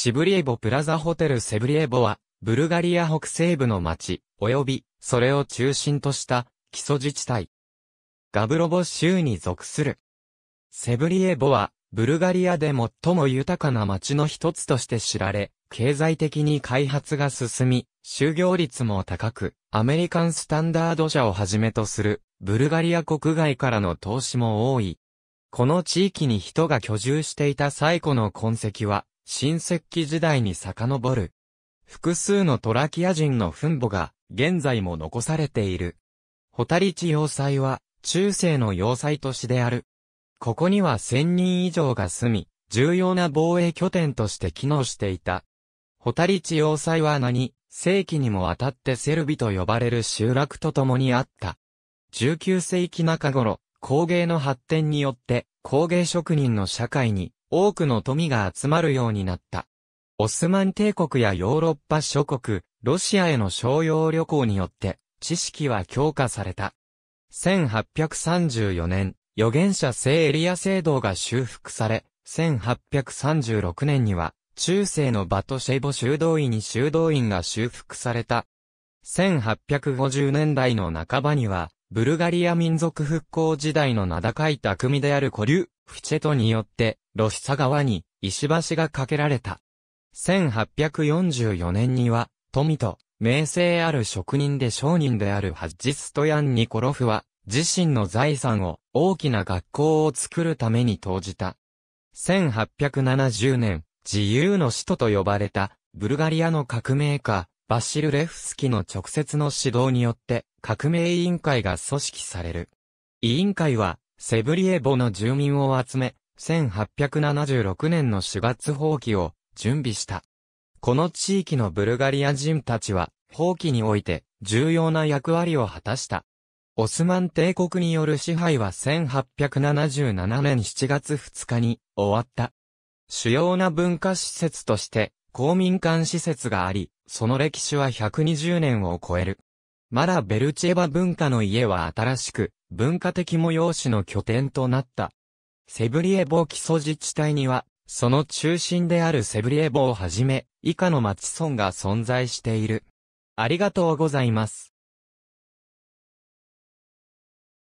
シブリエボプラザホテルセブリエボは、ブルガリア北西部の町、及び、それを中心とした、基礎自治体。ガブロボ州に属する。セブリエボは、ブルガリアで最も豊かな町の一つとして知られ、経済的に開発が進み、就業率も高く、アメリカンスタンダード社をはじめとする、ブルガリア国外からの投資も多い。この地域に人が居住していた最古の痕跡は、新石器時代に遡る。複数のトラキア人の墳墓が現在も残されている。ホタリチ要塞は中世の要塞都市である。ここには1000人以上が住み、重要な防衛拠点として機能していた。ホタリチ要塞は何世紀にもわたってセルビと呼ばれる集落と共にあった。19世紀中頃、工芸の発展によって工芸職人の社会に多くの富が集まるようになった。オスマン帝国やヨーロッパ諸国、ロシアへの商用旅行によって、知識は強化された。1834年、預言者聖エリア制度が修復され、1836年には、中世のバトシェイボ修道院に修道院が修復された。1850年代の半ばには、ブルガリア民族復興時代の名高い匠である古流、フチェトによって、ロシサ川に石橋が架けられた。1844年には、富と名声ある職人で商人であるハッジストヤン・ニコロフは、自身の財産を大きな学校を作るために投じた。1870年、自由の使徒と呼ばれた、ブルガリアの革命家、バシル・レフスキの直接の指導によって、革命委員会が組織される。委員会は、セブリエボの住民を集め、1876年の4月放棄を準備した。この地域のブルガリア人たちは、放棄において重要な役割を果たした。オスマン帝国による支配は1877年7月2日に終わった。主要な文化施設として公民館施設があり、その歴史は120年を超える。まだベルチェバ文化の家は新しく、文化的催しの拠点となった。セブリエボ基礎自治体には、その中心であるセブリエボをはじめ、以下の町村が存在している。ありがとうございます。